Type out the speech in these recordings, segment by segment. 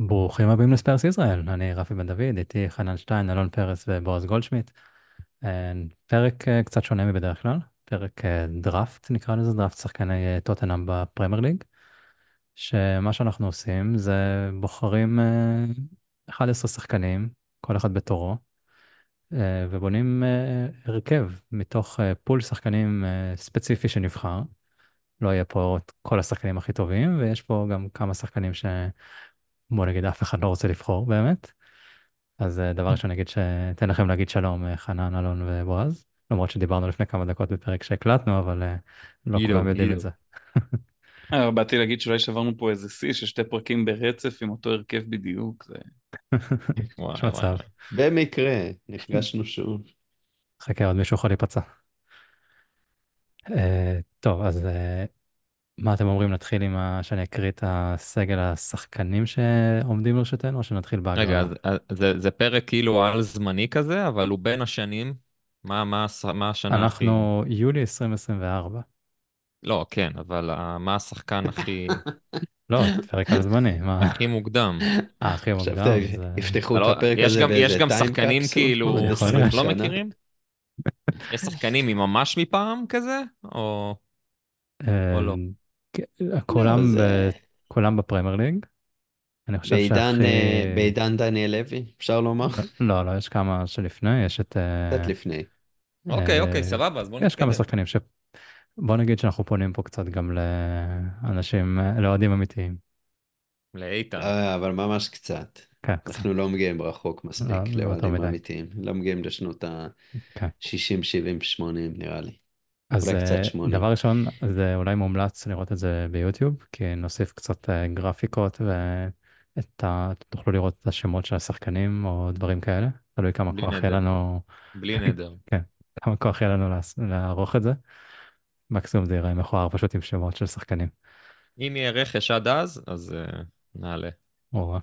ברוכים הבאים לספרס ישראל, אני רפי בן דוד, איתי חנן שטיין, אלון פרס ובועז גולדשמיט. אה, פרק אה, קצת שונה מבדרך כלל, פרק אה, דראפט נקרא לזה, דראפט שחקני טוטנאם בפרמייר ליג, שמה שאנחנו עושים זה בוחרים 11 שחקנים, כל אחד בתורו, ובונים הרכב מתוך פול שחקנים ספציפי שנבחר. לא יהיה פה את כל השחקנים הכי טובים, ויש פה גם כמה שחקנים ש... בוא נגיד אף אחד לא רוצה לבחור באמת. אז אה, דבר כן. ראשון נגיד שאתן לכם להגיד שלום אה, חנן אלון ובועז למרות שדיברנו לפני כמה דקות בפרק שהקלטנו אבל אה, לא כולם יודעים את זה. באתי להגיד שאולי שברנו פה איזה שיא של שתי פרקים ברצף עם אותו הרכב בדיוק. זה... יש מצב. במקרה נפגשנו שוב. חכה עוד מישהו יכול להיפצע. טוב אז מה אתם אומרים, נתחיל עם ה... שאני אקריא את הסגל השחקנים שעומדים לרשותנו, או שנתחיל בהגרלה? רגע, אז, אז, זה, זה פרק כאילו על זמני כזה, אבל הוא בין השנים. מה, מה, מה השנה אנחנו, הכי... אנחנו יולי 2024. לא, כן, אבל אה, מה השחקן הכי... לא, פרק על זמני, מה... הכי מוקדם. אה, הכי מוקדם. יפתחו את הפרק הזה באיזה יש גם שחקנים כאילו, נכון. לא מכירים? יש שחקנים ממש מפעם כזה? או... אה, או לא? כולם, ב... זה... כולם בפרמייר ליג. אני חושב שהכי... אה, בעידן דניאל לוי, אפשר לומר? אה, לא, לא, יש כמה שלפני, יש את... אה, קצת לפני. אוקיי, אוקיי, סבבה, אז בוא נתקדם. יש כמה שחקנים ש... בוא נגיד שאנחנו פונים פה קצת גם לאנשים, לאוהדים אמיתיים. לאיתן. אבל ממש כן, קצת. אנחנו לא מגיעים רחוק מספיק לא, לא לאוהדים אמיתיים. לא מגיעים לשנות ה-60, 70, 80 נראה לי. אז אה, דבר ראשון, זה אולי מומלץ לראות את זה ביוטיוב, כי נוסיף קצת אה, גרפיקות ותוכלו ה... לראות את השמות של השחקנים או דברים כאלה, תלוי כמה כוח יהיה לנו... בלי נדר. כן, כמה כוח יהיה לנו לערוך את זה. מקסימום זה יראה מכוער פשוט עם שמות של שחקנים. אם יהיה רכש עד אז, אז אה, נעלה. אורה.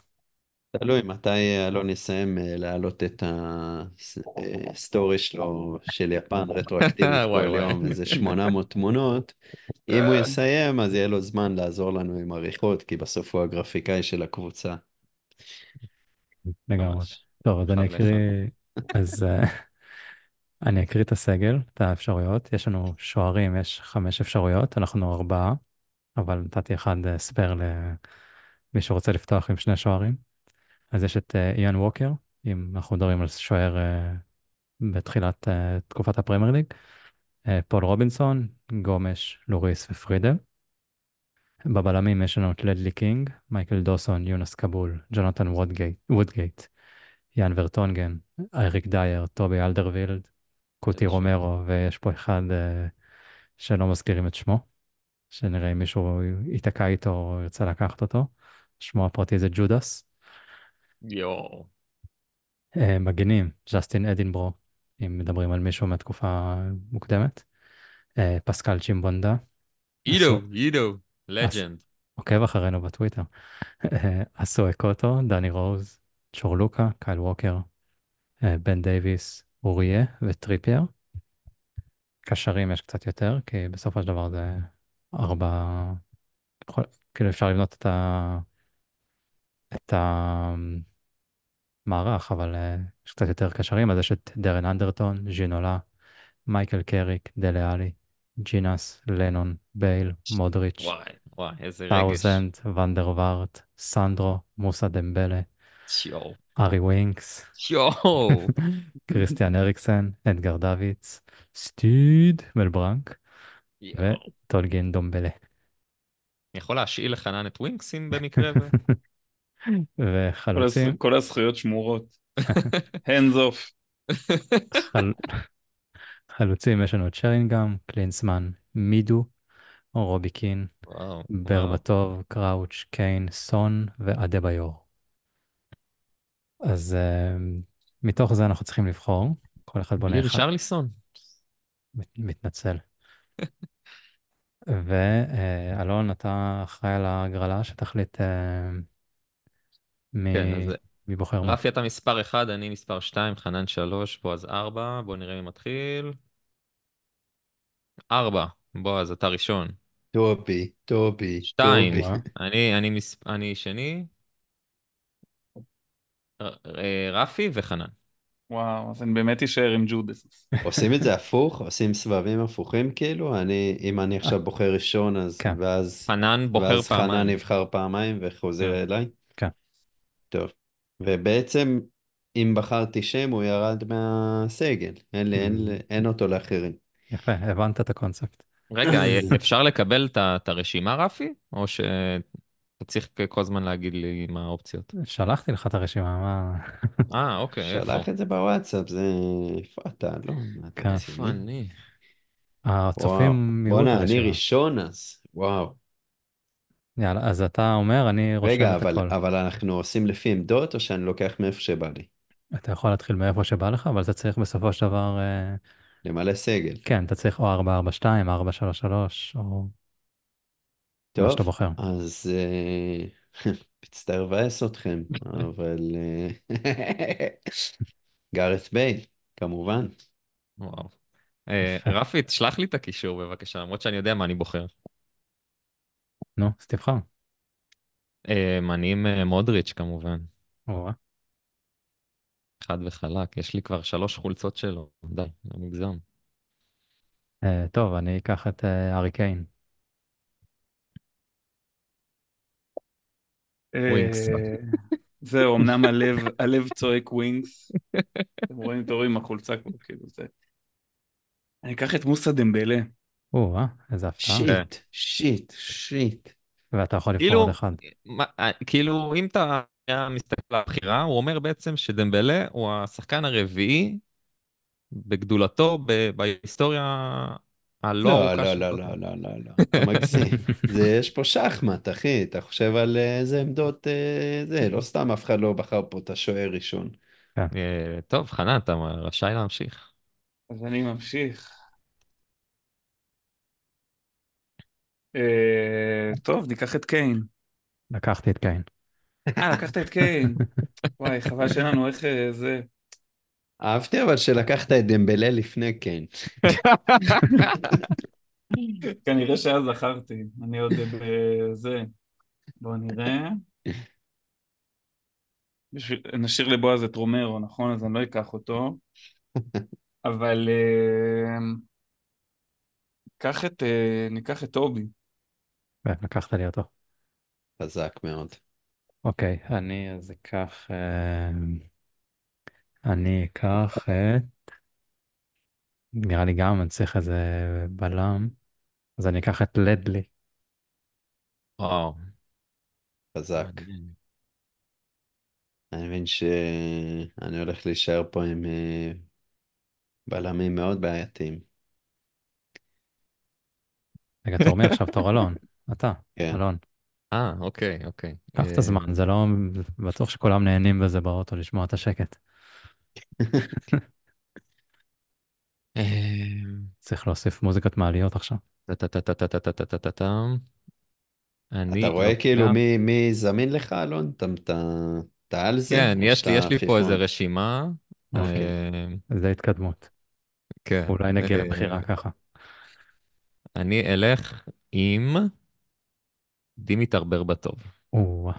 תלוי מתי אלון יסיים אה, להעלות את הסטורי אה, שלו של יפן רטרואקטיבית כל יום, איזה 800 תמונות. אם הוא אה. יסיים, אז יהיה לו זמן לעזור לנו עם עריכות, כי בסוף הוא הגרפיקאי של הקבוצה. לגמרי. טוב, אז אני אקריא... אז... אני אקריא את הסגל, את האפשרויות. יש לנו שוערים, יש חמש אפשרויות, אנחנו ארבעה, אבל נתתי אחד ספייר למי שרוצה לפתוח עם שני שוערים. אז יש את איאן אה, ווקר, אם אנחנו מדברים על שוער אה, בתחילת אה, תקופת הפרמייר ליג, פול רובינסון, גומש, לוריס ופרידל. בבלמים יש לנו את לדלי קינג, מייקל דוסון, יונס קבול, ג'ונתן וודגייט, יאן ורטונגן, אייריק דייר, טובי אלדרווילד, קוטי רומרו, ויש פה אחד שלא מזכירים את שמו, שנראה אם מישהו ייתקע איתו או ירצה לקחת אותו. שמו הפרטי זה ג'ודס. יואו. אה, מגנים, ג'סטין אדינברו, אם מדברים על מישהו מהתקופה המוקדמת. אה, פסקל צ'ימבונדה. אידו, אידו, לג'נד. עוקב אחרינו בטוויטר. אסו אה, אקוטו, דני רוז, צ'ורלוקה, קייל ווקר, בן דייוויס, אוריה וטריפייר. קשרים יש קצת יותר, כי בסופו של דבר זה ארבע... כאילו אפשר לבנות את ה... את ה... מערך, אבל אה, יש קצת יותר קשרים, אז יש את דרן אנדרטון, ז'ינולה, מייקל קריק, דלה עלי, ג'ינס, לנון, בייל, מודריץ', וואי, וואי, איזה רגש. טאוזנד, ונדר וארט, סנדרו, מוסא דמבלה, ארי ווינקס, יואו. קריסטיאן אריקסן, אדגר דוויץ, סטיד מלברנק, וטולגין דומבלה. אני יכול להשאיל לחנן את ווינקסים במקרה? וחלוצים. כל הזכויות שמורות. hands off. חלוצים, יש לנו את שרינגאם, קלינסמן, מידו, רובי קין, ברבטוב, קראוץ', קיין, סון ביור. אז אה, מתוך זה אנחנו צריכים לבחור, כל אחד בונה אחד. לי סון. מתנצל. ואלון, אה, אתה אחראי על ההגרלה שתחליט אה, מ... כן, אז... אה, מי בוחר רפי מה. רפי אתה מספר 1, אני מספר 2, חנן 3, בועז 4, בוא נראה מי מתחיל. 4, בועז אתה ראשון. טובי, טובי. 2, אני, אני, מס... אני שני, אה, רפי וחנן. וואו, אז אני באמת אשאר עם ג'ודס. עושים את זה הפוך? עושים סבבים הפוכים כאילו? אני, אם אני עכשיו בוחר ראשון, אז... כן. ואז... חנן בוחר ואז פעמיים. ואז חנן יבחר פעמיים וחוזר כן. אליי? טוב. ובעצם, אם בחרתי שם, הוא ירד מהסגל. אין, לי, אין, mm. אין אותו לאחרים. יפה, הבנת את הקונספט. רגע, אה, אפשר לקבל את הרשימה, רפי? או ש... אתה צריך כל הזמן להגיד לי מה האופציות. שלחתי לך את הרשימה, מה... אה, אוקיי. שלח את זה בוואטסאפ, זה... איפה אתה? לא, איפה אני? הצופים... בואנה, אני ראשון אז, וואו. יאללה, אז אתה אומר, אני רושם רגע, את אבל, הכל. אבל אנחנו עושים לפי עמדות, או שאני לוקח מאיפה שבא לי? אתה יכול להתחיל מאיפה שבא לך, אבל אתה צריך בסופו של דבר... אה, למלא סגל. כן, אתה צריך או 442, 433, או טוב, מה שאתה בוחר. אז אה, מצטער לבאס אתכם, אבל אה, גארת בייל, כמובן. וואו. אה, רפי, תשלח לי את הקישור בבקשה, למרות שאני יודע מה אני בוחר. נו, אז תבחר. אמ, אני עם אה, מודריץ' כמובן. אוה. חד וחלק, יש לי כבר שלוש חולצות שלו, די, לא מגזם. אה, טוב, אני אקח את אה, ארי קיין. ווינקס. זהו, אמנם הלב, הלב צועק ווינגס. אתם רואים, אתם רואים, החולצה כבר כאילו זה. אני אקח את מוסא דמבלה. או-אה, איזה הפתעה. שיט, כן. שיט, שיט. ואתה יכול לבחור כאילו, עוד אחד. אה, כאילו, אם אתה היה מסתכל על הבחירה, הוא אומר בעצם שדמבלה הוא השחקן הרביעי בגדולתו בהיסטוריה הלא לא, ארוכה לא, לא, לא, לא, לא, לא, אתה מגזים. יש פה שחמט, אחי, אתה חושב על אה, איזה עמדות, אה, זה, לא סתם אף אחד לא בחר פה את השוער ראשון. כן. טוב, חנן, אתה רשאי להמשיך. אז אני ממשיך. אה, טוב, ניקח את קיין. לקחתי את קיין. אה, לקחת את קיין. וואי, חבל שאין לנו איך אה, זה... אהבתי אבל שלקחת את דמבלה לפני קיין. כנראה שאז זכרתי, אני עוד בזה. בואו נראה. נשאיר לבועז את רומרו, נכון? אז אני לא אקח אותו. אבל אה, ניקח את טובי. אה, לקחת לי אותו. חזק מאוד. אוקיי, אני אז אקח... אה, אני אקח את... נראה לי גם אני צריך איזה בלם, אז אני אקח את לדלי. וואו, חזק. מעניין. אני מבין שאני הולך להישאר פה עם אה, בלמים מאוד בעייתיים. רגע, אתה אומר עכשיו תורלון. אתה, כן. אלון. אה, אוקיי, אוקיי. קח אה... את הזמן, זה לא... בטוח שכולם נהנים בזה באוטו, לשמוע את השקט. אה, צריך להוסיף מוזיקת מעליות עכשיו. אני אתה רואה לא כאילו מי מי זמין לך, אלון? אתה אתה, אתה על זה? כן, יש לי פה איזה רשימה. אוקיי. אה, זה התקדמות. כן. אולי נגיע אה, לבחירה ככה. אני אלך עם... די מתערבר בטוב. וואו.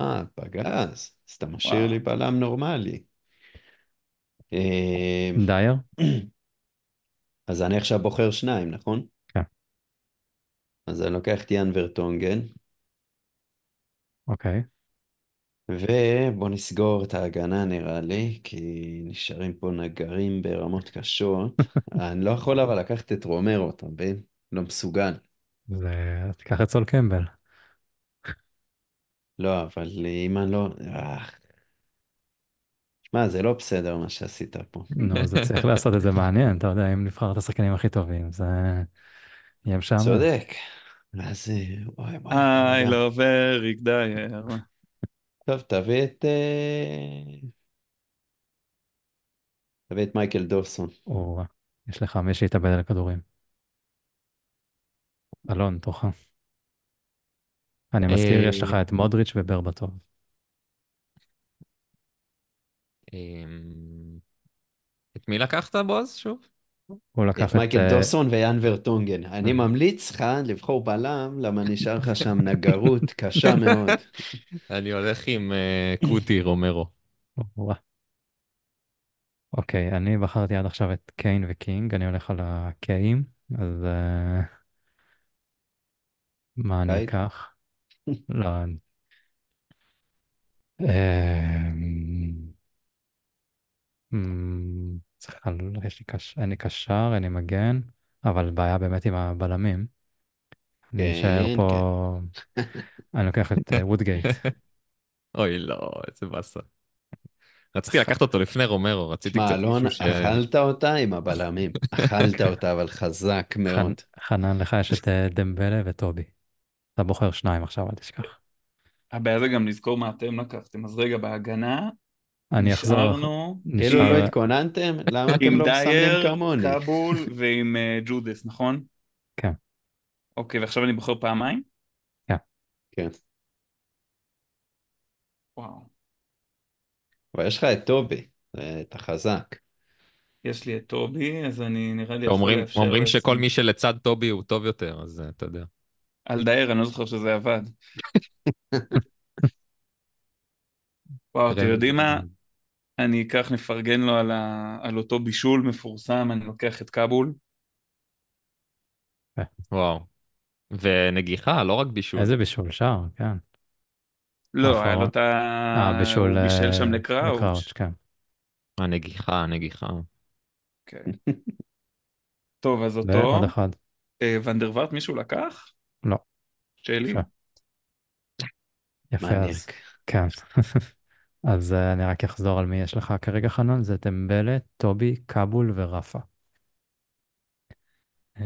אה, פגז, אז אתה משאיר לי בלם נורמלי. אמ, דייר? אז אני עכשיו בוחר שניים, נכון? כן. אז אני לוקח את יאן ורטונגן. אוקיי. ובוא נסגור את ההגנה נראה לי, כי נשארים פה נגרים ברמות קשות. אני לא יכול אבל לקחת את רומרו, אתה מבין? לא מסוגל. זה... אז תיקח את סול קמבל. לא, אבל אם אני לא... אה, שמע, זה לא בסדר מה שעשית פה. נו, זה צריך לעשות את זה מעניין, אתה יודע, אם נבחר את השחקנים הכי טובים, זה יהיה משעמם. צודק. אז... אה, וואי, וואי. I וואי. love Eric Dyer. טוב, תביא את... אה, תביא את מייקל דוסון. או, יש לך מי שיתאבד על הכדורים. אלון, תוכה. אני מזכיר, יש לך את אמ, מודריץ' וברבטוב. אמ, את מי לקחת, בועז, שוב? הוא לקח את... את... מייקל אה, דוסון ויאן ורטונגן. אה. אני ממליץ לך לבחור בלם, למה נשאר לך שם נגרות קשה מאוד. אני הולך עם אה, קוטי רומרו. אוקיי, אני בחרתי עד עכשיו את קיין וקינג, אני הולך על הקיים, אז... מה אני די. אוקיי. אקח? לא. אני- אמ, אמ, יש לי קש... אין לי קשר, אין לי מגן, אבל בעיה באמת עם הבלמים. אני אשאר כן, פה, כן. אני לוקח את וודגייט. אה, אוי, לא, איזה באסה. רציתי לקחת אותו לפני רומרו, רציתי אלון, לא אכלת אותה עם הבלמים. אכלת אותה, אבל חזק מאוד. חנן, לך יש את אה, דמבלה וטובי. אתה בוחר שניים עכשיו, אל תשכח. הבעיה זה גם לזכור מה אתם לקחתם. אז רגע, בהגנה, אני אחזור. נשארנו, כאילו לא התכוננתם, למה אתם לא מסמנים כמוני? עם דייר, קאבול ועם אה, ג'ודס, נכון? כן. אוקיי, ועכשיו אני בוחר פעמיים? כן. כן. וואו. אבל יש לך את טובי, אתה חזק. יש לי את טובי, אז אני נראה לי... אומרים, אומרים שכל מי שלצד טובי הוא טוב יותר, אז אה, אתה יודע. על דייר, אני לא זוכר שזה עבד. וואו, אתם יודעים מה? אה, אני אקח, נפרגן לו על, ה... על אותו בישול מפורסם, אני לוקח את כאבול. אה, וואו. ונגיחה, לא רק בישול. איזה בישול שער, כן. לא, היה נכון. לו את ה... אה, בישול... בישל שם לקראוץ'. כן. הנגיחה, הנגיחה. כן. טוב, אז אותו... ועוד אחד. ונדרווארט מישהו לקח? שלי. יפה, יפה אז כן. אז uh, אני רק אחזור על מי יש לך כרגע חנון, זה טמבלה, טובי, קאבול ורפה. Um,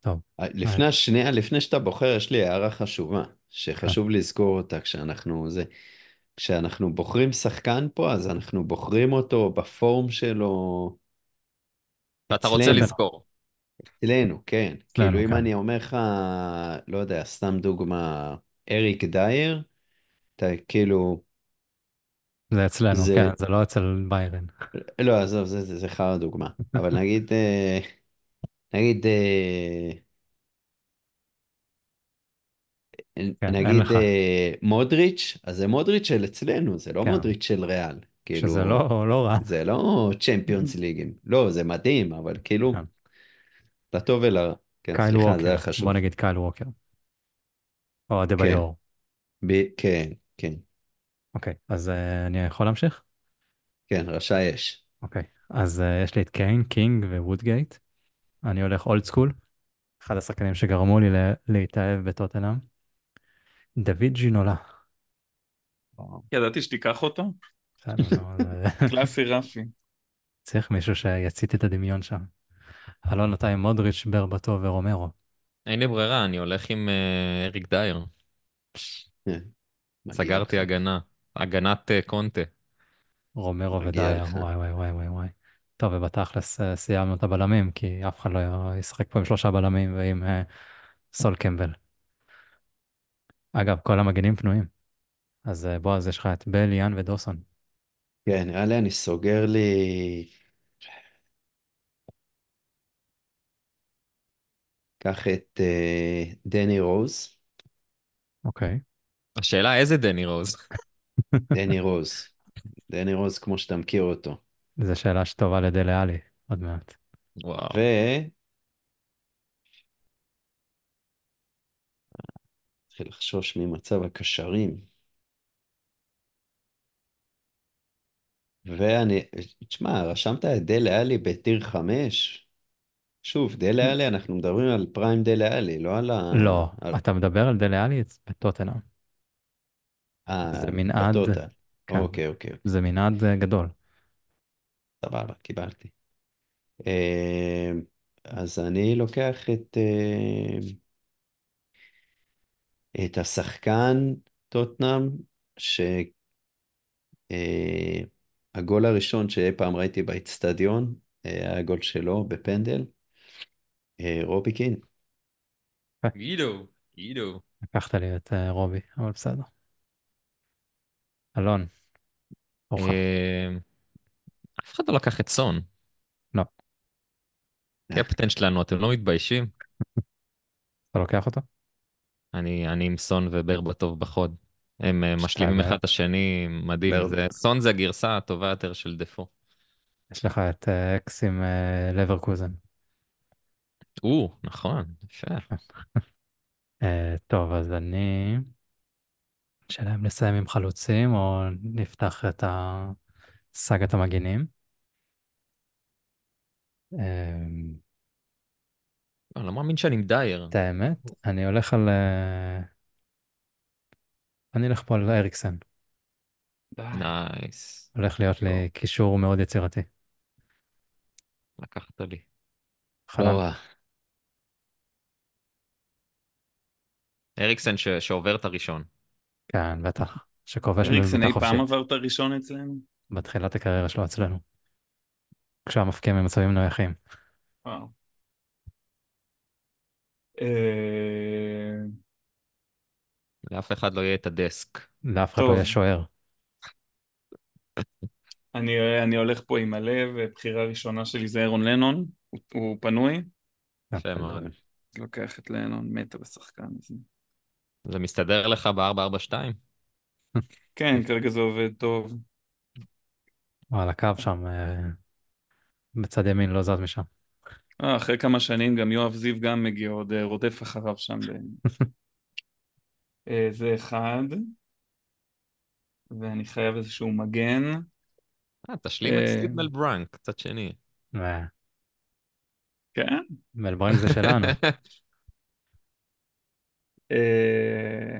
טוב. אה, לפני אה, השנייה, לפני שאתה בוחר, יש לי הערה חשובה, שחשוב okay. לזכור אותה כשאנחנו זה. כשאנחנו בוחרים שחקן פה, אז אנחנו בוחרים אותו בפורום שלו. ואתה רוצה לזכור. אלינו, כן. כן. כאילו, אם כן. אני אומר לך, לא יודע, סתם דוגמה, אריק דייר, אתה כאילו... זה אצלנו, כן, זה לא אצל ביירן. לא, עזוב, זה, זה, חרא דוגמה. אבל נגיד, אה, נגיד, אה, כן, נגיד אה, מודריץ', אז זה מודריץ' של אצלנו, זה לא כן. מודריץ' של ריאל. כאילו, שזה לא, לא רע. זה לא צ'מפיונס ליגים. לא, זה מדהים, אבל כאילו, כן. לטוב ולרע. כן, קייל סליחה, ווקר, זה היה חשוב. בוא נגיד קייל ווקר. או אדביור. כן, ב... כן, כן. אוקיי, אז uh, אני יכול להמשיך? כן, רשאי יש. אוקיי, אז uh, יש לי את קיין, קינג ווודגייט. אני הולך אולד סקול, אחד השחקנים שגרמו לי להתאהב בטוטנאם. דוד ג'ינולה. כן, ידעתי שתיקח אותו. אה, קלאסי רפי. צריך מישהו שיצית את הדמיון שם. אלון לא עם מודריץ', ברבטו ורומרו. אין לי ברירה, אני הולך עם אה, אריק דייר. כן. סגרתי הגנה, הגנת אה, קונטה. רומרו ודייר, וואי וואי וואי וואי וואי. טוב, ובתכלס אה, סיימנו את הבלמים, כי אף אחד לא ישחק פה עם שלושה בלמים ועם סול קמבל. אגב, כל המגנים פנויים. אז בועז, יש לך את בל, יאן ודוסון. כן, נראה לי אני סוגר לי קח את אה, דני רוז. אוקיי. השאלה איזה דני רוז? דני רוז. דני רוז כמו שאתה מכיר אותו. זו שאלה שטובה לדלה עלי, עוד מעט. וואו. ו... התחיל לחשוש ממצב הקשרים. ואני, תשמע, רשמת את דלה עלי בטיר חמש? שוב, דלה עלי, אנחנו מדברים על פריים דלה עלי, לא על ה... לא, על... אתה מדבר על דלה עלי בטוטנה. אה, מנעד, בטוטה. כן, אוקיי, אוקיי, אוקיי. זה מנעד אה, גדול. סבבה, קיבלתי. אה, אז אני לוקח את, אה, את השחקן טוטנאם, שהגול הראשון שאי פעם ראיתי באצטדיון, היה הגול שלו בפנדל. אה, רובי קין. אה. גידו, גידו. לקחת לי את אה, רובי, אבל בסדר. אלון, אורך. אף אחד לא לקח את סון. לא. קפטן שלנו, אתם לא מתביישים? אתה לוקח אותו? אני עם סון וברבטוב בחוד. הם משלימים אחד את השני, מדהים. סון זה הגרסה הטובה יותר של דפו. יש לך את אקס עם לברקוזן. או, נכון, יפה. אה, טוב, אז אני... השאלה אם נסיים עם חלוצים או נפתח את סאגת המגינים. אה, אני לא מאמין שאני עם דייר. את האמת, אני הולך על... אה, אני אלך פה על אריקסן. נייס. הולך להיות לי קישור מאוד יצירתי. לקחת לי. חלום. אריקסן ש... שעובר את הראשון. כן, בטח. שכובש אריקסן אי פעם עבר את הראשון אצלנו? בתחילת הקריירה שלו אצלנו. כשהמפקיעים מפקיע ממצבים נויחים. וואו. אה, לאף אחד לא יהיה את הדסק. לאף אחד לא יהיה שוער. אני, אני הולך פה עם הלב, בחירה ראשונה שלי זה אירון לנון, הוא, הוא פנוי. יפה מאוד. לוקח את לנון, מת על השחקן הזה. זה מסתדר לך ב-442. כן, כרגע זה עובד טוב. על הקו שם, אה, בצד ימין, לא זז משם. אה, אחרי כמה שנים גם יואב זיו גם מגיע, עוד אה, רודף אחריו שם. זה אחד. ואני חייב איזשהו מגן. אה, תשלים את סטיב מלברנק, צד שני. כן? מלברנק זה שלנו. אה,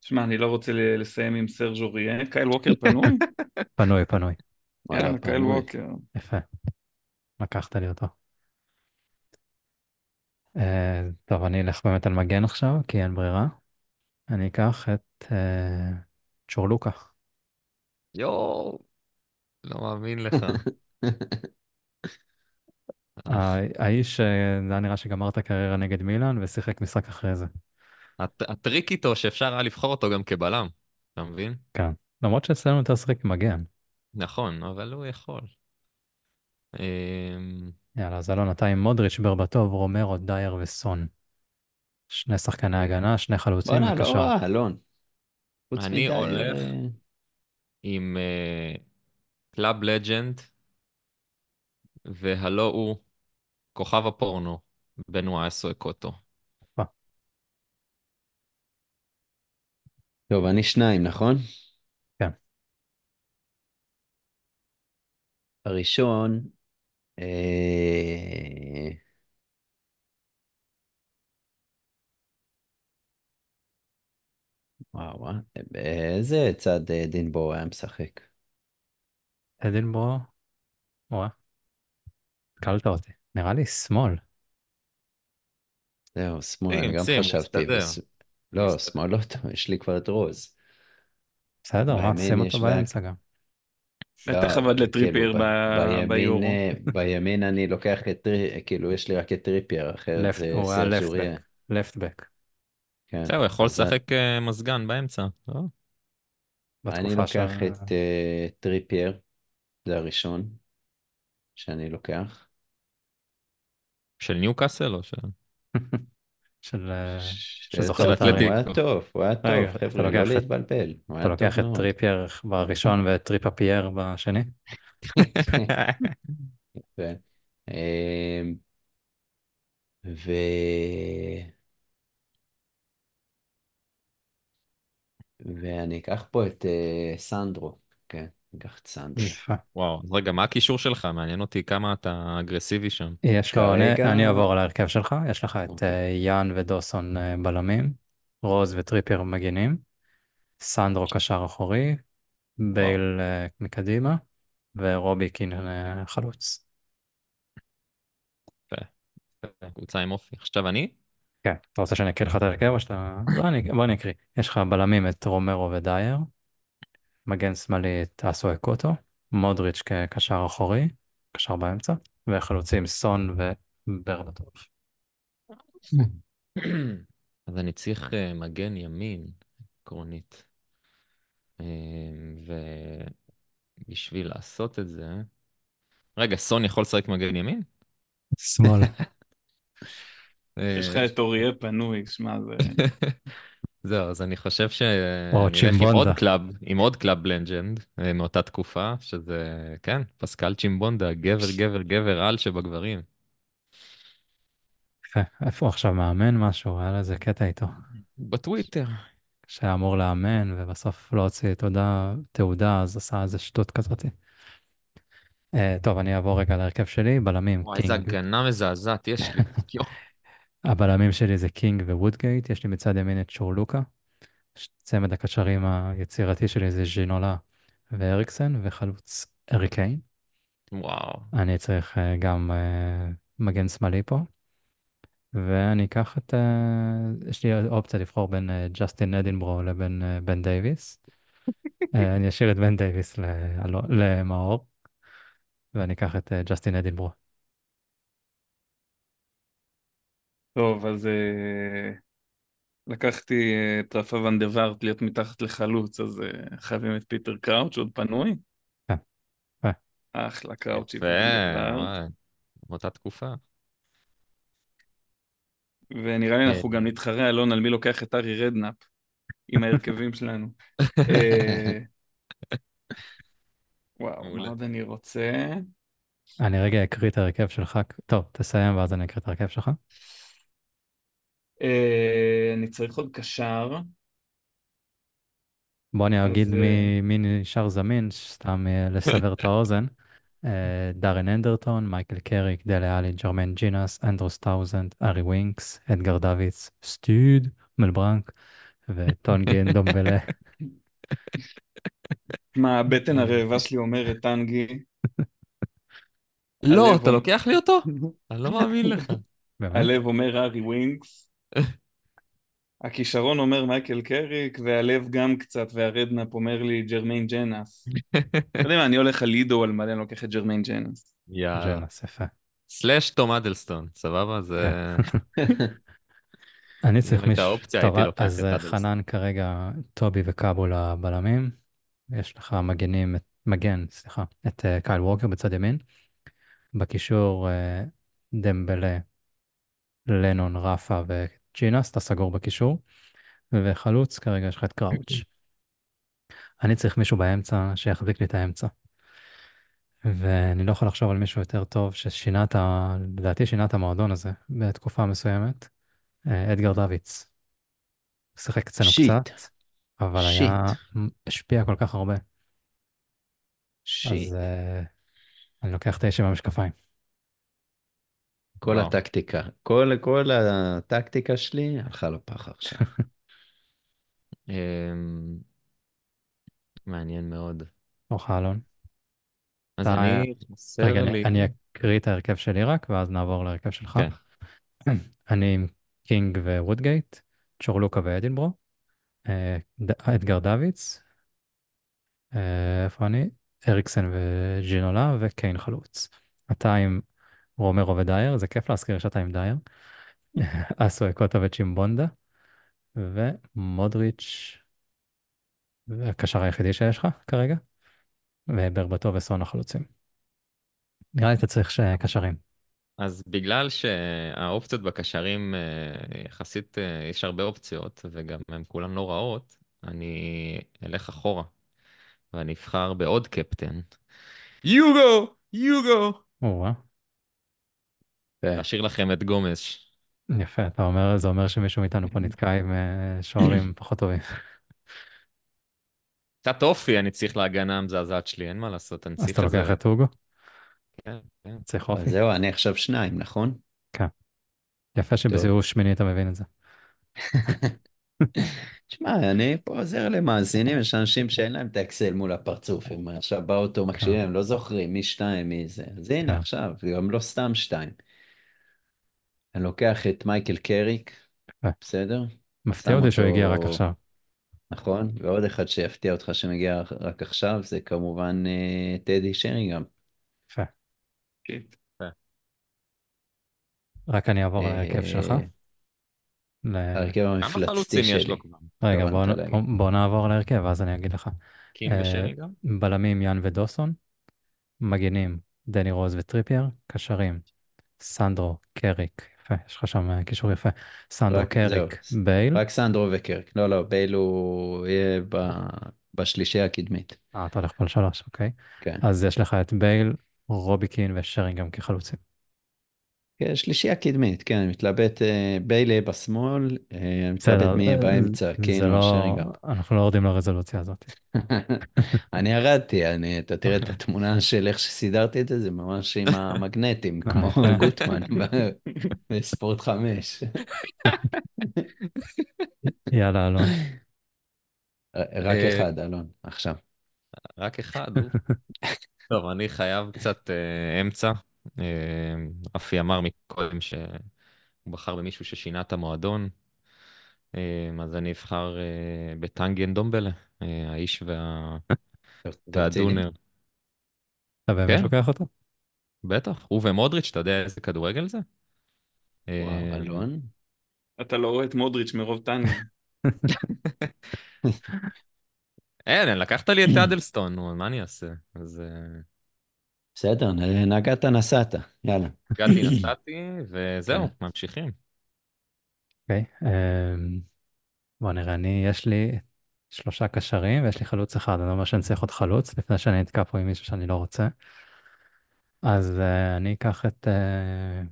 שמע, אני לא רוצה לסיים עם סרג' אוריה. קייל ווקר פנוי? פנוי, פנוי. יאללה, כן, קייל ווקר. יפה. לקחת לי אותו. Uh, טוב, אני אלך באמת על מגן עכשיו, כי אין ברירה. אני אקח את uh, צ'ורלוקה. יואו, לא מאמין לך. אה, האיש, אה, זה היה נראה שגמר את הקריירה נגד מילאן ושיחק משחק אחרי זה. הטריק איתו שאפשר היה לבחור אותו גם כבלם, אתה מבין? כן, למרות שאצלנו אתה שיחק מגן. נכון, אבל הוא יכול. אמ, יאללה, אז אלון, אתה עם מודריץ', ברבטוב, רומרו, דייר וסון. שני שחקני הגנה, שני חלוצים בבקשה. בואנה, לא אלון. אני הולך אה, עם קלאב לג'נד, והלא הוא כוכב הפורנו, אסו אקוטו. טוב, אני שניים, נכון? כן. הראשון, אה... וואו, אה, באיזה צד אה, דינבו היה משחק? אה, דינבו? קלת אותי. נראה לי שמאל. זהו, שמאל, אני גם חשבתי. לא, שמאל לא טוב, יש לי כבר את רוז. בסדר, מה, שים אותו באמצע גם. בטח לא, עבד לטריפייר כאילו, ביורו. אה, בימין אני לוקח את טריפייר, כאילו יש לי רק את טריפייר, אחרת זה סרסוריה. לפטבק. בסדר, הוא יכול לשחק אה, מזגן באמצע, לא? אני לוקח את אה, טריפייר, זה הראשון שאני לוקח. של ניו קאסל או של... של... אה, שזוכר את הארי. הוא היה טוב, הוא היה טוב, חבר'ה, לא להתבלבל. אתה לוקח את טריפייר בראשון ואת טריפה פייר בשני? כן. אמ, ו... ואני אקח פה את אה, סנדרו, כן. גחצן. וואו, אז רגע, מה הקישור שלך? מעניין אותי כמה אתה אגרסיבי שם. יש לו, אני אעבור על ההרכב שלך, יש לך את אוקיי. אה, יאן ודוסון אה, בלמים, רוז וטריפר מגינים, סנדרו קשר אחורי, בייל אה, מקדימה, ורובי קין חלוץ. קבוצה עם אופי. עכשיו אני? כן, אתה רוצה שאני אקריא לך את ההרכב או שאתה... בוא אני אקריא. יש לך בלמים את רומרו ודייר. מגן שמאלי טאסו אקוטו, מודריץ' כקשר אחורי, קשר באמצע, וחלוצים סון וברדטוב. אז אני צריך אה, מגן ימין, עקרונית. אה, ובשביל לעשות את זה... רגע, סון יכול לשחק מגן ימין? שמאל. אה, יש לך את אוריה פנוי, שמע, זה... זהו, אז אני חושב ש... או צ'ימבונדה. עם עוד קלאב, עם עוד קלאב בלנג'נד, אה, מאותה תקופה, שזה, כן, פסקל צ'ימבונדה, גבר, גבר, גבר על שבגברים. יפה, איפה הוא עכשיו מאמן משהו? היה לו איזה קטע איתו. בטוויטר. שהיה אמור לאמן, ובסוף לא הוציא תעודה, תעודה, אז עשה איזה שטות כזאת. אה, טוב, אני אעבור רגע להרכב שלי, בלמים. וואי, איזה הגנה מזעזעת יש לי. הבלמים שלי זה קינג ווודגייט, יש לי מצד ימין את שורלוקה. צמד הקשרים היצירתי שלי זה ז'ינולה ואריקסן, וחלוץ אריקיין. וואו. אני צריך uh, גם uh, מגן שמאלי פה. ואני אקח את... Uh, יש לי אופציה לבחור בין ג'סטין uh, אדינברו לבין בן דייוויס. uh, אני אשאיר את בן דייוויס לא, למאור, ואני אקח את ג'סטין uh, אדינברו. טוב, אז uh, לקחתי אה, את רפה ון דה וארט להיות מתחת לחלוץ, אז uh, חייבים את פיטר קראוץ' עוד פנוי. אה. אחלה קראוצ'י. מאותה תקופה. ונראה לי אנחנו גם נתחרה, אלון, על מי לוקח את ארי רדנאפ עם ההרכבים שלנו. וואו, מה עוד אני רוצה? אני רגע אקריא את ההרכב שלך. טוב, תסיים ואז אני אקריא את ההרכב שלך. אה, אני צריך עוד קשר. בוא אני אגיד מי, אה, מי נשאר זמין, סתם אה, לסבר את האוזן. דארן אנדרטון, מייקל קריק, דלה אלי, ג'רמן ג'ינס, אנדרוס טאוזנד, ארי ווינקס, אדגר דוויץ, סטיוד, מלברנק וטון גין דומבלה. מה, הבטן הרעבה שלי אומרת טנגי. לא, אתה לוקח לי אותו? אני לא מאמין לך. הלב אומר ארי ווינקס. הכישרון אומר מייקל קריק, והלב גם קצת, והרדנאפ אומר לי ג'רמיין ג'נאס. אתה יודע מה, אני הולך על לידו על מלא, אני לוקח את ג'רמיין ג'נאס. יאללה. יפה. סלאש תום אדלסטון, סבבה? כן. זה... אני צריך מישהו... אז אה, חנן כרגע, טובי וקאבו לבלמים. יש לך מגנים, מגן, סליחה, את אה, קייל ווקר בצד ימין. בקישור אה, דמבלה, לנון, רפה ג'ינס, אתה סגור בקישור, וחלוץ, כרגע יש לך את קראוץ'. אני צריך מישהו באמצע שיחזיק לי את האמצע. ואני לא יכול לחשוב על מישהו יותר טוב ששינה את ה... לדעתי שינה את המועדון הזה בתקופה מסוימת. אה, אדגר דוויץ. שיחק אצלנו קצת, אבל שיט. היה... השפיע כל כך הרבה. שיט. אז uh, אני לוקח את האיש עם המשקפיים. כל וואו. הטקטיקה, כל, כל הטקטיקה שלי הלכה לפח עכשיו. אמ, מעניין מאוד. אורך אלון. אז אני חסר רגע, לי... אני אקריא את ההרכב שלי רק, ואז נעבור להרכב שלך. כן. אני עם קינג וודגייט, צ'ורלוקה ואדינברו, אה, אדגר דוויץ, אה, איפה אני? אריקסן וג'ינולה וקיין חלוץ. אתה עם רומרו ודייר, זה כיף להזכיר שאתה עם דייר. אסו אקוטה וצ'ימבונדה, ומודריץ', הקשר היחידי שיש לך כרגע, וברבטו וסון החלוצים. נראה לי אתה צריך קשרים. אז בגלל שהאופציות בקשרים אה, יחסית, אה, יש הרבה אופציות, וגם הן כולן לא רעות, אני אלך אחורה, ואני אבחר בעוד קפטן. יוגו! יוגו! או-אה. כן. להשאיר לכם את גומש. יפה, אתה אומר, זה אומר שמישהו מאיתנו פה נתקע עם אה, שוערים פחות טובים. קצת אופי אני צריך להגנה המזעזעת שלי, אין מה לעשות, אני צריך... אז אתה לוקח את הוגו? כן, כן. צריך אופי. זהו, אני עכשיו שניים, נכון? כן. יפה שבסיבוב שמיני אתה מבין את זה. תשמע, אני פה עוזר למאזינים, יש אנשים שאין להם את האקסל מול הפרצוף, הם עכשיו באוטו מקשיבים, כן. הם לא זוכרים מי שתיים, מי זה. אז הנה כן. עכשיו, גם לא סתם שתיים. אני לוקח את מייקל קריק, אה. בסדר? מפתיע אותי שהוא הגיע רק עכשיו. נכון, ועוד אחד שיפתיע אותך שמגיע רק עכשיו, זה כמובן אה, טדי שרי גם. כן, יפה. רק אני אעבור להרכב אה, שלך. להרכב המפלצתי שלי. רגע, לא, לא בוא נעבור להרכב, ואז אני אגיד לך. בלמים יאן ודוסון, מגנים דני רוז וטריפייר, קשרים סנדרו, קריק יפה, יש לך שם אה, קישור יפה. סנדרו רק, קרק, זהו, בייל. רק סנדרו וקרק. לא, לא, בייל הוא יהיה ב... בשלישי הקדמית. אה, אתה הולך פה לשלוש, אוקיי. כן. אז יש לך את בייל, רובי רוביקין ושרינגהם כחלוצים. כן, שלישייה קדמית, כן, אני מתלבט אה, ביילה בשמאל, אני אה, מתלבט מי יהיה אה, באמצע, כאילו, לא, אנחנו לא יורדים לרזולוציה הזאת. אני ירדתי, אתה תראה את התמונה של איך שסידרתי את זה, זה ממש עם המגנטים, כמו גוטמן בספורט חמש. יאללה, אלון. רק אחד, אלון, עכשיו. רק אחד? טוב, אני חייב קצת אמצע. רפי אה, אמר מקודם שהוא בחר במישהו ששינה את המועדון, אה, אז אני אבחר אה, בטנגן דומבלה, האיש והדונר. אתה באמת כן. לוקח אותו? בטח, הוא ומודריץ', אתה יודע איזה כדורגל זה? וואו, אלון? אתה לא רואה את מודריץ' מרוב טנגן. אין, לקחת לי את אדלסטון, מה אני אעשה? אז... בסדר, נגעת נסעת, יאללה. נגעתי נסעתי, וזהו, כן. ממשיכים. אוקיי, אמ, בוא נראה, אני, יש לי שלושה קשרים ויש לי חלוץ אחד, אני לא אומר שאני צריך עוד חלוץ לפני שאני נתקע פה עם מישהו שאני לא רוצה. אז uh, אני אקח את uh,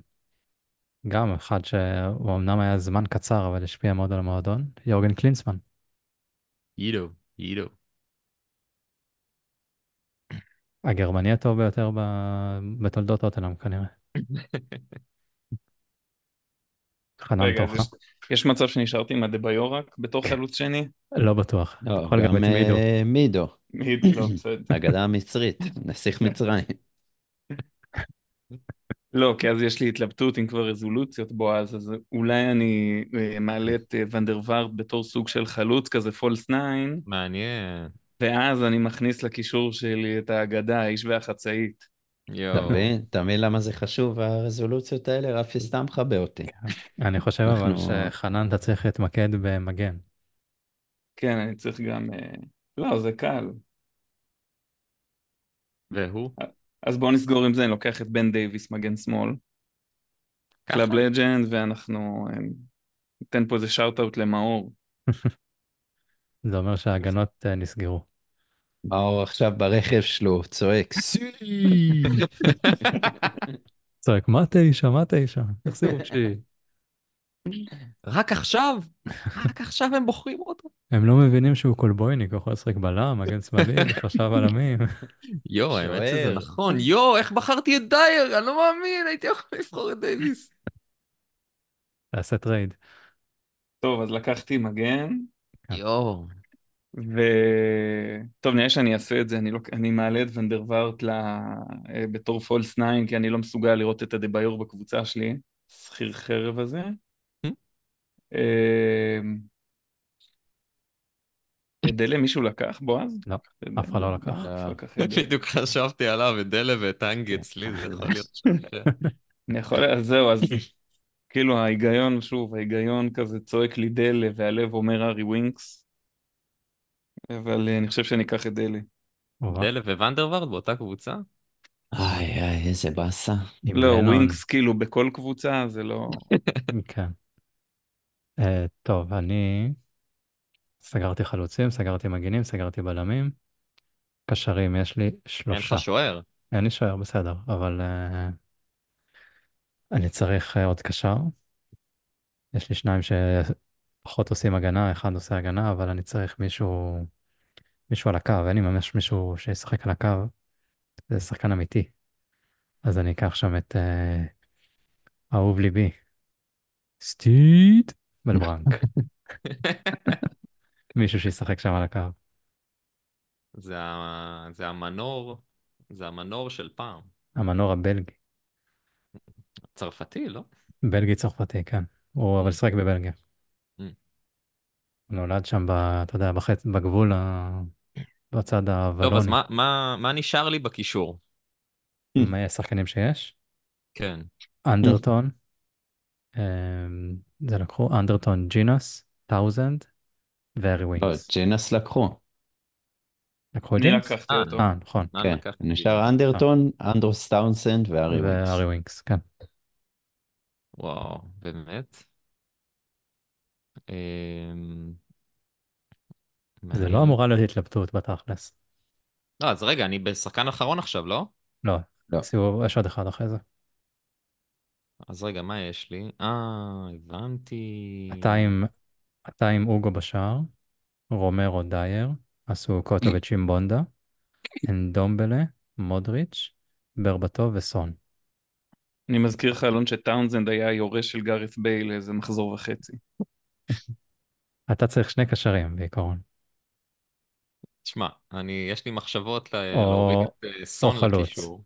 גם אחד שהוא אמנם היה זמן קצר, אבל השפיע מאוד על המועדון, יורגן קלינסמן. יידו, יידו. הגרמני הטוב ביותר ב... בתולדות אוטלם כנראה. חנן תורך. יש, מצב שנשארתי עם הדביורק בתור חלוץ שני? לא בטוח. יכול לא, גם את אה, מידו. מידו. מידו, בסדר. הגדה המצרית, נסיך מצרים. לא, כי אז יש לי התלבטות עם כבר רזולוציות בועז, אז אולי אני אה, מעלה את אה, ונדר וארד בתור סוג של חלוץ כזה פולס ניין. מעניין. ואז אני מכניס לקישור שלי את האגדה, האיש והחצאית. יואו. אתה מבין למה זה חשוב, הרזולוציות האלה? רפי סתם חבא אותי. אני חושב אבל שחנן, אתה צריך להתמקד במגן. כן, אני צריך גם... אה, לא, זה קל. והוא? אז בואו נסגור עם זה, אני לוקח את בן דייוויס, מגן שמאל. קלאב לג'נד, ואנחנו אה, ניתן פה איזה שאוט-אאוט למאור. זה אומר שההגנות אה, נסגרו. מאור עכשיו ברכב שלו, צועק, צועק, מה תשע, מה תשע? תחזירו תשיעי. רק עכשיו? רק עכשיו הם בוחרים אותו? הם לא מבינים שהוא קולבויניק, הוא יכול לשחק בלם, מגן שמאלי, חשב על עמים. יואו, האמת שזה נכון. יואו, איך בחרתי את דייר? אני לא מאמין, הייתי יכול לבחור את דייוויס. תעשה טרייד. טוב, אז לקחתי מגן, כן. יואו. וטוב נראה שאני אעשה את זה, אני, לא... אני מעלה את ונדרווארט ל... אה, בתור פולס 9 כי אני לא מסוגל לראות את הדה-ביור בקבוצה שלי, שכיר חרב הזה. Hmm? את אמ, דלה מישהו לקח, בועז? לא, אף אחד לא לקח. לא בדיוק חשבתי עליו, את דלה ואת אנגי אצלי, זה יכול להיות. שם. אני יכול, אז זהו, אז כאילו ההיגיון, שוב, ההיגיון כזה צועק לי דלה והלב אומר ארי ווינקס, אבל אה, אני חושב שאני אקח את דלה. אוקיי. דלה וונדרווארד באותה קבוצה? איי איי, איזה באסה. לא, ווינקס כאילו בכל קבוצה, זה לא... כן. אה, טוב, אני סגרתי חלוצים, סגרתי מגינים, סגרתי בלמים. קשרים, יש לי שלושה. אין לך שוער. אין לי שוער, בסדר, אבל... אה, אני צריך אה, עוד קשר. יש לי שניים שפחות עושים הגנה, אחד עושה הגנה, אבל אני צריך מישהו, מישהו על הקו, אין לי ממש מישהו שישחק על הקו. זה שחקן אמיתי. אז אני אקח שם את אה, אהוב ליבי, סטיט בלברנק. מישהו שישחק שם על הקו. זה, זה המנור, זה המנור של פעם. המנור הבלגי. צרפתי, לא? בלגי צרפתי, כן. הוא אבל אה. שיחק בבלגיה. אה. הוא נולד שם, ב, אתה יודע, בחצ... בגבול, ה... בצד לא, הוולוני. טוב, אז מה, מה, מה נשאר לי בקישור? מה השחקנים שיש? כן. אנדרטון, אמ, זה לקחו, אנדרטון ג'ינוס, טאוזנד וארי לא, ווינס. ג'ינוס לקחו. לקחו את ג'ינס? אני לקחתי אה, אותו. אה, נכון. נכון. כן, נשאר אנדרטון, אנדרוס טאונסנד וארי ווינס. וארי ווינקס, כן. וואו, באמת? אמ, זה לא אמורה להיות התלבטות בתכלס. לא, אז רגע, אני בשחקן אחרון עכשיו, לא? לא? לא, סיבוב, יש עוד אחד אחרי זה. אז רגע, מה יש לי? אה, הבנתי. אתה עם, אוגו בשער, רומרו דייר, עשו קוטו וצ'ימבונדה, כן. אנדומבלה, מודריץ', ברבטוב וסון. אני מזכיר לך, אלון, שטאונזנד היה היורש של גארית בייל איזה מחזור וחצי. אתה צריך שני קשרים בעיקרון. תשמע, אני, יש לי מחשבות להוריד את אה, סון לקישור.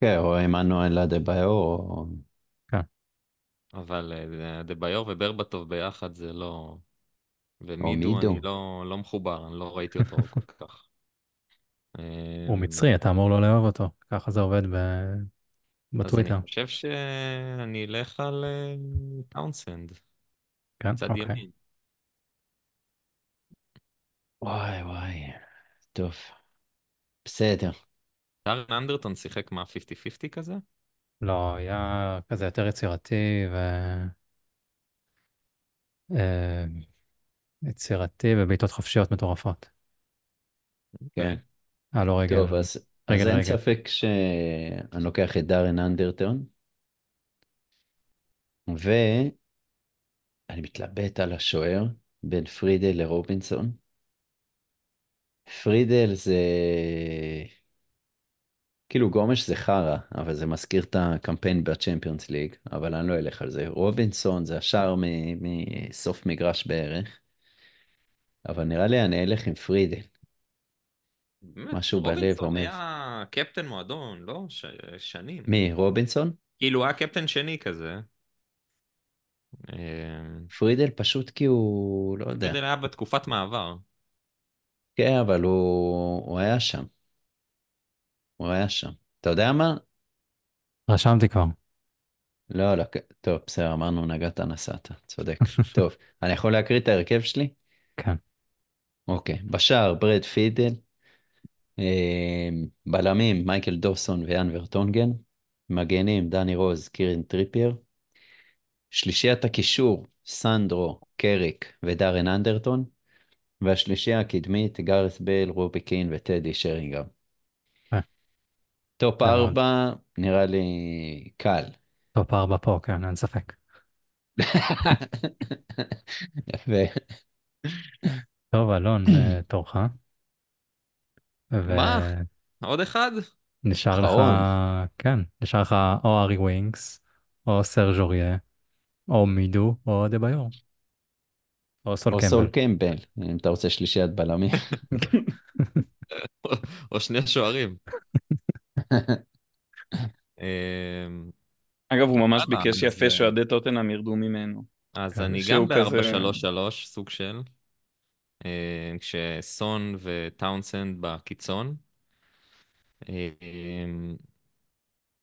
כן, או עמנואל אדבאיור, או... כן. אבל אה, דה-ביור וברבטוב ביחד זה לא... ומידו, אני לא, לא מחובר, אני לא ראיתי אותו כל כך. הוא אה, מצרי, אתה אמור לא לאהוב אותו, ככה זה עובד בטוויטר. אז אני חושב שאני אלך על אה, טאונסנד. כן? אוקיי. וואי וואי, טוב. בסדר. קארן אנדרטון שיחק מה 50-50 כזה? לא, היה כזה יותר יצירתי ו... אה, יצירתי ובעיטות חופשיות מטורפות. כן. היה לו רגל. טוב, אז רגע, אז רגע. אין ספק שאני לוקח את דארן אנדרטון, ואני מתלבט על השוער בין פרידל לרובינסון. פרידל זה... כאילו גומש זה חרא, אבל זה מזכיר את הקמפיין בצ'מפיונס ליג, אבל אני לא אלך על זה. רובינסון זה השער מסוף מגרש בערך, אבל נראה לי אני אלך עם פרידל. משהו בלב אומר. היה קפטן מועדון, לא? ש... שנים. מי, רובינסון? כאילו, היה קפטן שני כזה. אה, פרידל פשוט כי הוא, לא יודע. פרידל היה בתקופת מעבר. כן, אבל הוא, הוא היה שם. הוא היה שם. אתה יודע מה? רשמתי כבר. לא, לא, כן. טוב, בסדר, אמרנו נגעת נסעת, צודק. טוב, אני יכול להקריא את ההרכב שלי? כן. אוקיי, בשער ברד פידל, אמ, בלמים, מייקל דוסון ויאן ורטונגן. מגנים, דני רוז, קירין טריפייר. שלישיית הקישור, סנדרו, קריק ודארן אנדרטון. והשלישייה הקדמית, גארס בייל, רובי קין וטדי שרינגר. אה. טופ אה, ארבע, נראה לי קל. טופ ארבע פה, כן, אין ספק. יפה. טוב, אלון, אה, תורך. ו... מה? עוד אחד? נשאר לך, כן, נשאר לך או ארי ווינקס, או סרג' אוריה, או מידו, או דה ביור. או סול קמבל. או סול קמבל, אם אתה רוצה שלישיית בלמים. או, שני שוערים. אמ, אגב, הוא ממש ביקש יפה שאוהדי טוטנאם ירדו ממנו. אז כן, אני גם ב-433, סוג של. אה, כשסון וטאונסנד בקיצון.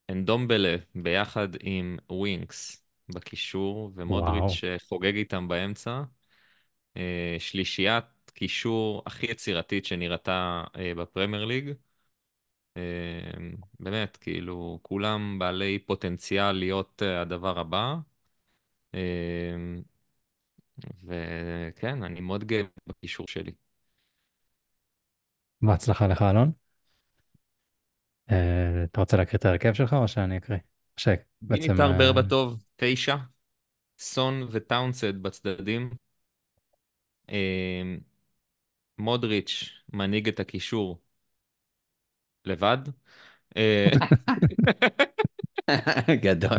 אנדומבלה אה, אה, ביחד עם ווינקס בקישור, ומודריץ' חוגג איתם באמצע. שלישיית קישור הכי יצירתית שנראתה בפרמייר ליג. באמת, כאילו, כולם בעלי פוטנציאל להיות הדבר הבא. וכן, אני מאוד גאה בקישור שלי. בהצלחה לך, אלון. Uh, אתה רוצה להקריא את ההרכב שלך או שאני אקריא? שבעצם... גיניטר אה, ברבטוב, תשע, סון וטאונסד בצדדים, uh, מודריץ' מנהיג את הקישור לבד. Uh... גדול.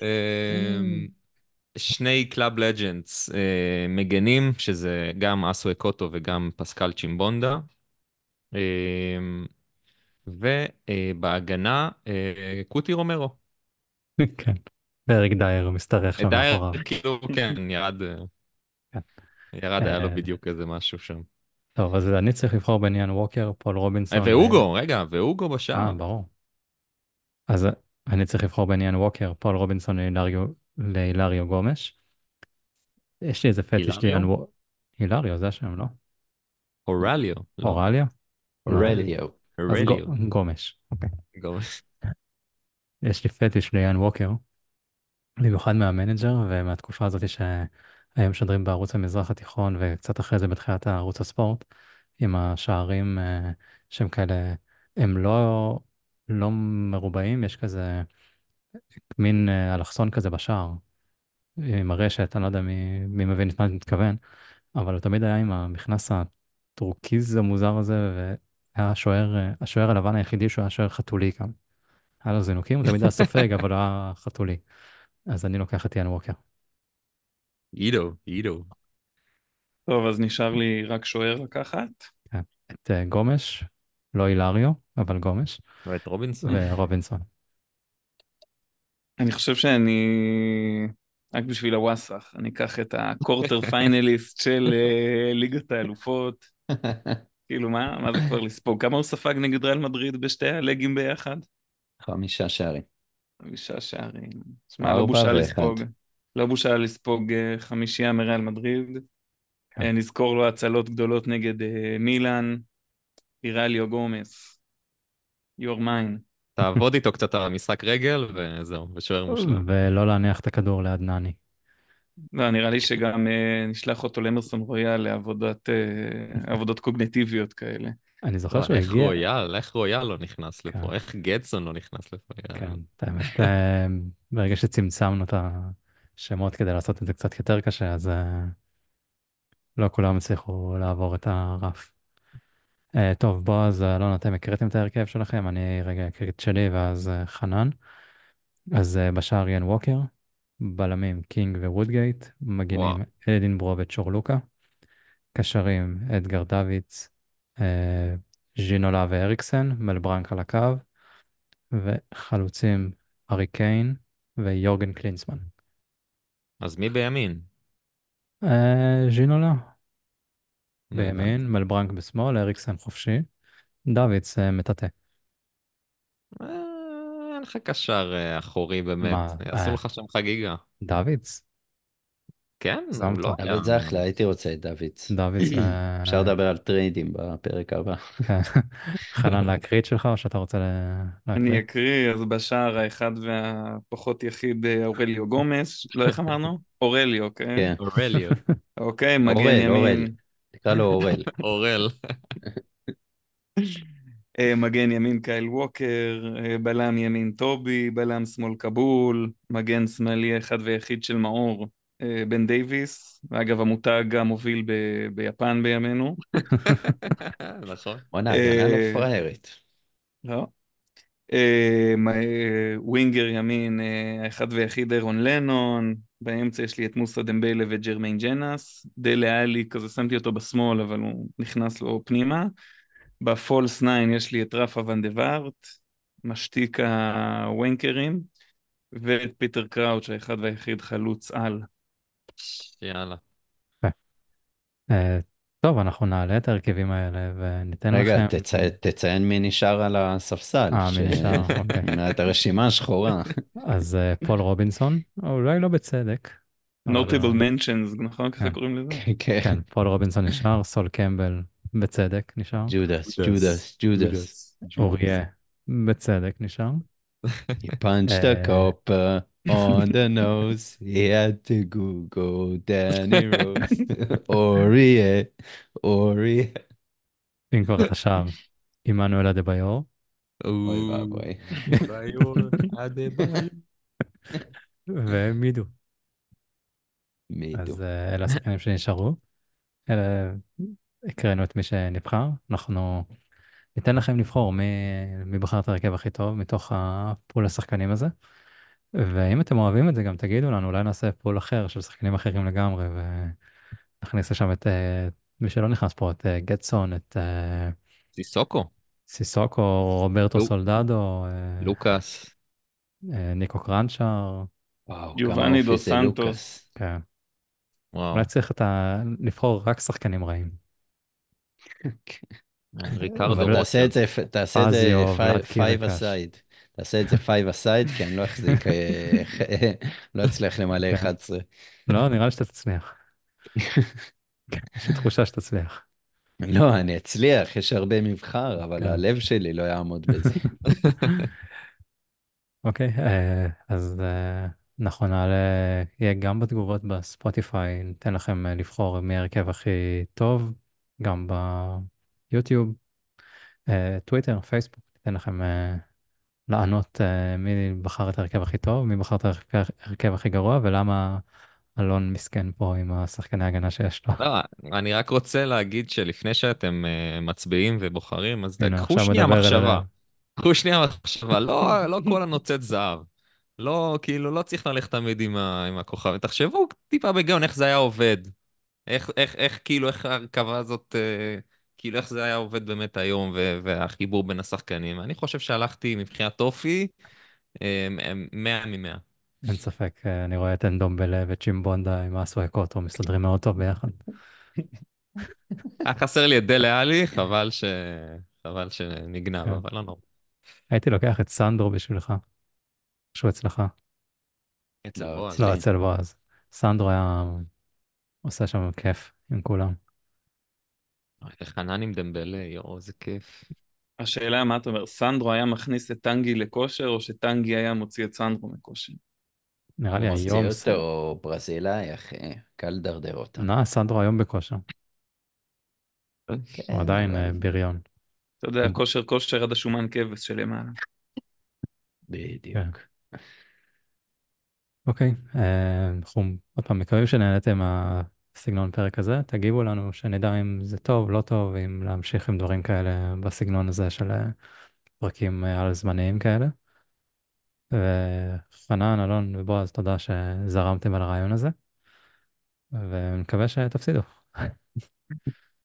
uh... שני קלאב לג'נדס אה, מגנים, שזה גם אסו אקוטו וגם פסקל צ'ימבונדה. אה, ובהגנה, אה, אה, קוטי רומרו. כן, ואריק דייר משתרך שם דייר, מאחוריו. כאילו, כן, ירד, אה, כן. ירד, היה לו אה, בדיוק איזה משהו שם. טוב, אז אני צריך לבחור בין יאן ווקר, פול רובינסון. ואוגו, רגע, ואוגו בשער. אה, ברור. אז אני צריך לבחור בין יאן ווקר, פול רובינסון, להילריו גומש. יש לי איזה פטיש קריאן וורן. הילריו זה השם, לא? אורליו. לא. אורליו? אורליו. גומש. אוקיי. גומש. יש לי פטיש ליאן ווקר, במיוחד מהמנג'ר ומהתקופה הזאת שהיום משדרים בערוץ המזרח התיכון וקצת אחרי זה בתחילת ערוץ הספורט, עם השערים אה, שהם כאלה, הם לא, לא מרובעים, יש כזה מין אה, אלכסון כזה בשער, אה, עם הרשת, אני לא יודע מי, מי מבין את מה אני מתכוון, אבל הוא תמיד היה עם המכנס הטורקיז המוזר הזה, והיה השוער, אה, השוער הלבן היחידי שהוא היה שוער חתולי גם. היה לו זינוקים, הוא תמיד היה סופג, אבל הוא היה חתולי. אז אני לוקח את יאן ווקר. אידו, אידו. טוב, אז נשאר לי רק שוער לקחת. כן, את גומש, לא הילריו, אבל גומש. ואת לא, רובינסון. ורובינסון. אני חושב שאני, רק בשביל הוואסאח, אני אקח את הקורטר פיינליסט של אה, ליגת האלופות. כאילו, מה, מה זה כבר לספוג? כמה הוא ספג נגד ריאל מדריד בשתי הלגים ביחד? חמישה שערים. חמישה שערים. תשמע, לא בושה לספוג. לא בושה לספוג אה, חמישייה מריאל מדריד. כן. אה, נזכור לו הצלות גדולות נגד מילאן, אירליו גומס, יור מיין. תעבוד איתו קצת על המשחק רגל, וזהו, ושוער מושלם. ולא להניח את הכדור ליד נני. לא, נראה לי שגם אה, נשלח אותו למרסון רויאל לעבודות אה, קוגנטיביות כאלה. אני זוכר לא, שהוא הגיע. איך רויאל, איך רויאל לא נכנס כן. לפה, איך גדסון לא נכנס לפה. כן, האמת, אה, ברגע שצמצמנו את השמות כדי לעשות את זה קצת יותר קשה, אז אה, לא כולם הצליחו לעבור את הרף. Uh, טוב, בועז, אלון, אתם הקראתם את ההרכב שלכם, אני רגע אקריא את שלי ואז uh, חנן. אז uh, בשער יאן ווקר, בלמים קינג ווודגייט, מגינים אלדין ברו וצ'ורלוקה, קשרים אדגר דוויץ, ז'ינולה ואריקסן, מלברנק על הקו, וחלוצים ארי קיין ויורגן קלינסמן. אז מי בימין? ז'ינולה, בימין, מלברנק בשמאל, אריקסן חופשי, דוידס אה, מטאטא. אה, אין לך קשר אה, אחורי באמת, יעשו לך שם חגיגה. דוידס? כן, לא היה. זה אחלה, הייתי רוצה את דוידס. דוידס. אפשר לדבר על טריידים בפרק הבא. חנן להקריא את שלך או שאתה רוצה להקריא? אני אקריא, אז בשער האחד והפחות יחיד אורליו גומס, לא איך אמרנו? אורליו, כן? כן. אורליו. אוקיי, מגן ימין. תקרא לו אורל. אורל. אה, מגן ימין קייל ווקר, אה, בלם ימין טובי, בלם שמאל קבול, מגן שמאלי אחד ויחיד של מאור, אה, בן דייוויס, אגב המותג המוביל ב- ביפן בימינו. נכון. בואנה, הגנה לא פראיירית. לא. אה, אה, ווינגר ימין, אה, האחד והיחיד אירון לנון, באמצע יש לי את מוסא דמביילה וג'רמיין ג'נס, דלה עלי כזה שמתי אותו בשמאל אבל הוא נכנס לו פנימה, בפולס 9 יש לי את רפה ואן דה וארט, משתיק הווינקרים, ואת פיטר קראוץ' האחד והיחיד חלוץ על. יאללה. טוב, אנחנו נעלה את ההרכבים האלה וניתן רגע, לכם... רגע, תצ... תציין מי נשאר על הספסל. אה, ש... מי נשאר, אוקיי. את הרשימה השחורה. אז uh, פול רובינסון, אולי לא בצדק. נוטבל mentions, נכון? ככה כן. קוראים לזה? כן, כן. כן, פול רובינסון נשאר, סול קמבל, בצדק נשאר. ג'ודס, ג'ודס, ג'ודס. אוריה, בצדק נשאר. פאנצ' דה קופר. On the nose, he had to Google Danny Rose. אוריה, אוריה. במקום אתה שם, עמנואל אדה ביור. אוי ואבוי. ומידו. מידו. אז אה, אלה השחקנים שנשארו. אלה... הקראנו את מי שנבחר. אנחנו ניתן לכם לבחור מי, מי בחר את הרכב הכי טוב מתוך הפול השחקנים הזה. ואם אתם אוהבים את זה גם תגידו לנו, אולי נעשה פול אחר של שחקנים אחרים לגמרי ונכניס לשם את אה, מי שלא נכנס פה, את אה, גטסון, את... אה, סיסוקו. סיסוקו, רוברטו לוק... סולדדו. לוקאס. ניקו קרנצ'ר. יובני דו סנטוס. כן. וואו. אולי צריך את ה... לבחור רק שחקנים רעים. ריקרדו. תעשה את זה, תעשה את זה פייב אסייד. תעשה את זה פייב אסייד, כי אני לא אחזיק, אה, לא אצליח למלא 11. כן. לא, נראה לי שאתה תצליח. יש לי תחושה שתצליח. לא, אני אצליח, יש הרבה מבחר, אבל כן. הלב שלי לא יעמוד בזה. אוקיי, אה, אז אנחנו אה, נעלה, נכון, יהיה גם בתגובות בספוטיפיי, ניתן לכם לבחור מי ההרכב הכי טוב, גם ביוטיוב, טוויטר, פייסבוק, ניתן לכם לענות אה, מי בחר את ההרכב הכי טוב, מי בחר את ההרכב הכי גרוע, ולמה אלון מסכן פה עם השחקני ההגנה שיש לו. לא, אני רק רוצה להגיד שלפני שאתם אה, מצביעים ובוחרים, אז קחו שנייה מחשבה. קחו שנייה מחשבה, לא, לא כל הנוצאת זהב. לא, כאילו, לא צריך ללכת תמיד עם, ה, עם הכוכב. תחשבו טיפה בגאון איך זה היה עובד. איך, איך, איך, כאילו, איך ההרכבה הזאת... אה, כאילו איך זה היה עובד באמת היום, והחיבור בין השחקנים. אני חושב שהלכתי מבחינת אופי, 100 אמ, אמ, מ-100. אין ספק, אה, אני רואה את אנדומבלה וצ'ימבונדה עם אסו קוטו, מסתדרים מאוד טוב ביחד. היה אה, חסר לי את דלה עלי, חבל ש... חבל שנגנב, כן. אבל לא נורא. הייתי לוקח את סנדרו בשבילך, שהוא אצלך. אצל לא, בועז. לא, אצל בועז. סנדרו היה עושה שם כיף עם כולם. חנן עם דמבלה, יואו, איזה כיף. השאלה מה אתה אומר, סנדרו היה מכניס את טנגי לכושר, או שטנגי היה מוציא את סנדרו מכושר? נראה לי היום... מוציא אותו ברזילאי, אחי, קל לדרדר אותו. נא, סנדרו היום בכושר. אוקיי. הוא עדיין אה, בריון. אתה יודע, כן. כושר כושר עד השומן כבש שלמעלה. בדיוק. כן. אוקיי, אה, אנחנו עוד פעם מקווים שנהנתם אה, סגנון פרק הזה, תגיבו לנו שנדע אם זה טוב, לא טוב, אם להמשיך עם דברים כאלה בסגנון הזה של אה, פרקים אה, על זמניים כאלה. וחנן, אלון ובועז, תודה שזרמתם על הרעיון הזה, ומקווה שתפסידו.